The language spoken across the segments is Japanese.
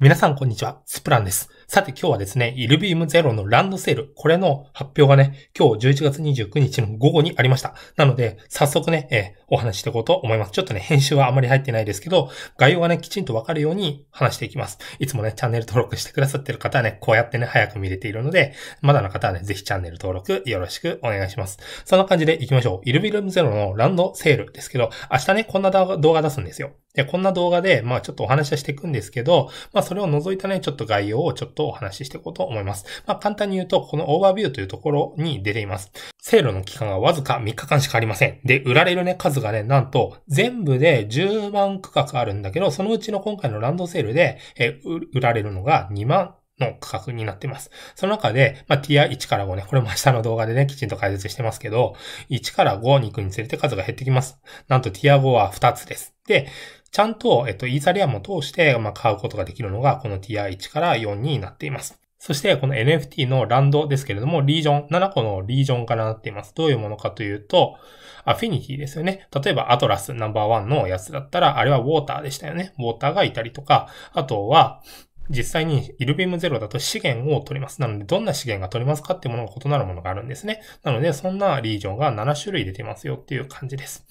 皆さんこんにちは、スプランです。さて今日はですね、イルビームゼロのランドセール、これの発表がね、今日11月29日の午後にありました。なので、早速ね、えー、お話ししていこうと思います。ちょっとね、編集はあまり入ってないですけど、概要がね、きちんとわかるように話していきます。いつもね、チャンネル登録してくださってる方はね、こうやってね、早く見れているので、まだの方はね、ぜひチャンネル登録よろしくお願いします。そんな感じで行きましょう。イルビームゼロのランドセールですけど、明日ね、こんな動画出すんですよ。で、こんな動画で、まあちょっとお話はしていくんですけど、まあそれを除いたね、ちょっと概要をちょっとことをお話ししていこうと思います。まあ、簡単に言うと、このオーバービューというところに出ています。セールの期間がわずか3日間しかありません。で、売られるね、数がね、なんと、全部で10万区画あるんだけど、そのうちの今回のランドセールで、え売られるのが2万の価格になっています。その中で、まあ、ティア1から5ね、これも下の動画でね、きちんと解説してますけど、1から5に行くにつれて数が減ってきます。なんとティア5は2つです。で、ちゃんと、えっと、イーサリアムを通して、まあ、買うことができるのが、この TR1 から4になっています。そして、この NFT のランドですけれども、リージョン、7個のリージョンからなっています。どういうものかというと、アフィニティですよね。例えば、アトラスナンバーワンのやつだったら、あれはウォーターでしたよね。ウォーターがいたりとか、あとは、実際にイルビームゼロだと資源を取ります。なので、どんな資源が取りますかっていうものが異なるものがあるんですね。なので、そんなリージョンが7種類出てますよっていう感じです。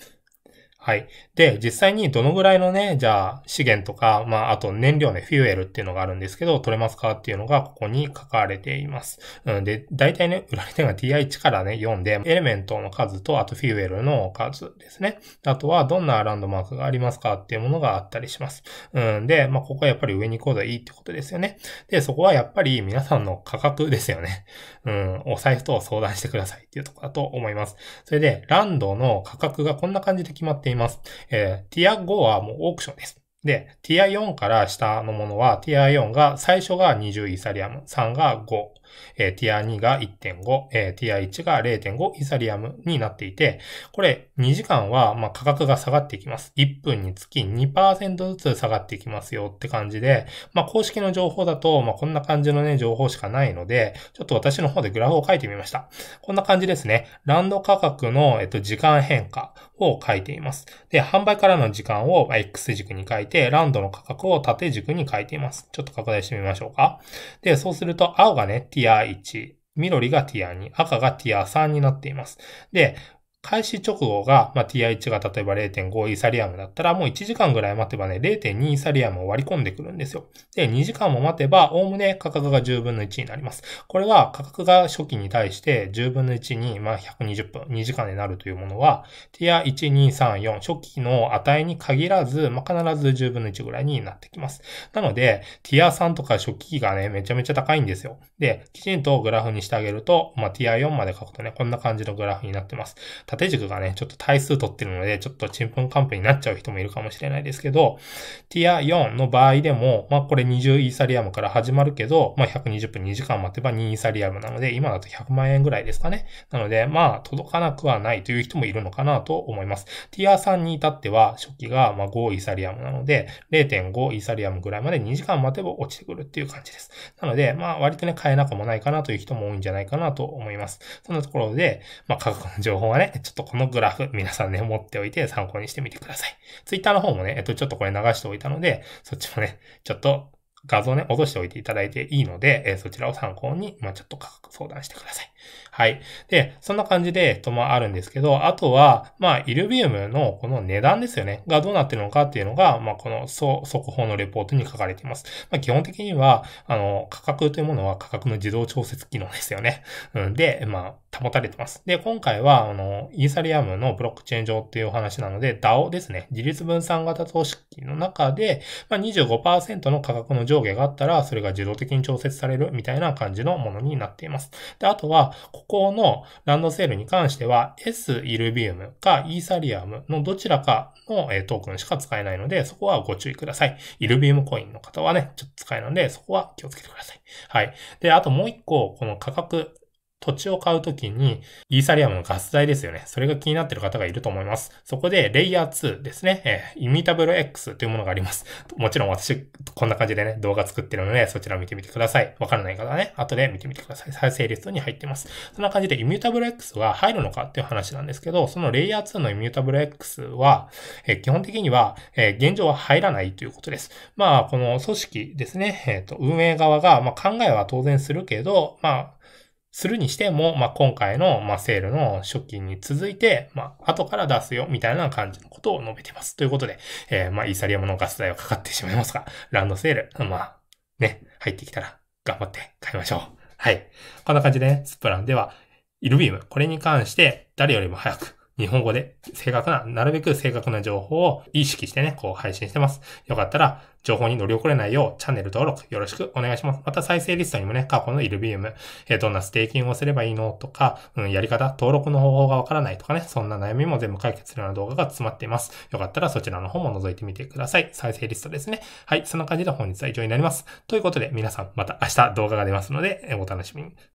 はい。で、実際にどのぐらいのね、じゃあ資源とか、まああと燃料ね、フューエルっていうのがあるんですけど、取れますかっていうのがここに書かれています。うん、で、大体ね、売られてるのが TI1 からね、読んで、エレメントの数と、あとフューエルの数ですね。あとはどんなランドマークがありますかっていうものがあったりします。うん、で、まあここはやっぱり上に行こうでいいってことですよね。で、そこはやっぱり皆さんの価格ですよね。うん、お財布と相談してくださいっていうとこだと思います。それで、ランドの価格がこんな感じで決まっています。ます。えー、ティア5はもうオークションです。で、ティア4から下のものは、ティア4が、最初が20イーサリアム、3が5。えー、ティア2が1.5、えー、ティア1が0.5イサリアムになっていて、これ2時間は、まあ、価格が下がっていきます。1分につき2%ずつ下がっていきますよって感じで、まあ、公式の情報だと、まあ、こんな感じのね、情報しかないので、ちょっと私の方でグラフを書いてみました。こんな感じですね。ランド価格の、えっと、時間変化を書いています。で、販売からの時間を X 軸に書いて、ランドの価格を縦軸に書いています。ちょっと拡大してみましょうか。で、そうすると、青がね、ティア1、緑がティア2、赤がティア3になっています。で、開始直後が、まあ、TI1 が例えば0.5イーサリアムだったら、もう1時間ぐらい待てばね、0.2イーサリアムを割り込んでくるんですよ。で、2時間も待てば、おおむね価格が10分の1になります。これは価格が初期に対して10分の1に、まあ、120分、2時間になるというものは、TI1、2、3、4、初期の値に限らず、まあ、必ず10分の1ぐらいになってきます。なので、ティア3とか初期がね、めちゃめちゃ高いんですよ。で、きちんとグラフにしてあげると、まあ、t ィ4まで書くとね、こんな感じのグラフになってます。縦軸がね、ちょっと対数取ってるので、ちょっとチンぷンカンぷになっちゃう人もいるかもしれないですけど、ティア4の場合でも、まあこれ20イーサリアムから始まるけど、まあ120分2時間待てば2イーサリアムなので、今だと100万円ぐらいですかね。なので、まあ届かなくはないという人もいるのかなと思います。ティア3に至っては、初期がまあ5イーサリアムなので、0.5イーサリアムぐらいまで2時間待てば落ちてくるっていう感じです。なので、まあ割とね、買えなくもないかなという人も多いんじゃないかなと思います。そんなところで、まあ価格の情報はね、ちょっとこのグラフ、皆さんね、持っておいて参考にしてみてください。ツイッターの方もね、えっと、ちょっとこれ流しておいたので、そっちもね、ちょっと画像ね、落としておいていただいていいので、えー、そちらを参考に、まあ、ちょっと価格相談してください。はい。で、そんな感じで、と、まあ、あるんですけど、あとは、まあ、イルビウムのこの値段ですよね、がどうなってるのかっていうのが、まあ、この速報のレポートに書かれています。まあ、基本的には、あの、価格というものは価格の自動調節機能ですよね。うん、で、まあ、保たれてます。で、今回は、あの、イーサリアムのブロックチェーン上っていうお話なので、DAO ですね、自立分散型投資機の中で、まあ25、25%の価格の上上下があったら、それが自動的に調節されるみたいな感じのものになっています。で、あとは、ここのランドセールに関しては、S イルビウムかイーサリアムのどちらかのトークンしか使えないので、そこはご注意ください。イルビウムコインの方はね、ちょっと使えないので、そこは気をつけてください。はい。で、あともう一個、この価格土地を買うときに、イーサリアムのガス代ですよね。それが気になっている方がいると思います。そこで、レイヤー2ですね。えー、イミタブル X というものがあります。もちろん私、こんな感じでね、動画作ってるので、そちら見てみてください。わからない方はね、後で見てみてください。再生リストに入っています。そんな感じで、イミュータブル X が入るのかっていう話なんですけど、そのレイヤー2のイミュータブル X は、えー、基本的には、えー、現状は入らないということです。まあ、この組織ですね、えっ、ー、と、運営側が、まあ、考えは当然するけど、まあ、するにしても、まあ、今回の、まあ、セールの初期に続いて、まあ、後から出すよ、みたいな感じのことを述べてます。ということで、えー、まあ、イーサリアムのガス代はかかってしまいますが、ランドセール、まあ、ね、入ってきたら、頑張って買いましょう。はい。こんな感じでね、スプランでは、イルビーム、これに関して、誰よりも早く、日本語で正確な、なるべく正確な情報を意識してね、こう配信してます。よかったら、情報に乗り遅れないよう、チャンネル登録よろしくお願いします。また再生リストにもね、過去のイルビウム、えー、どんなステーキングをすればいいのとか、うん、やり方、登録の方法がわからないとかね、そんな悩みも全部解決するような動画が詰まっています。よかったらそちらの方も覗いてみてください。再生リストですね。はい、そんな感じで本日は以上になります。ということで、皆さんまた明日動画が出ますので、お楽しみに。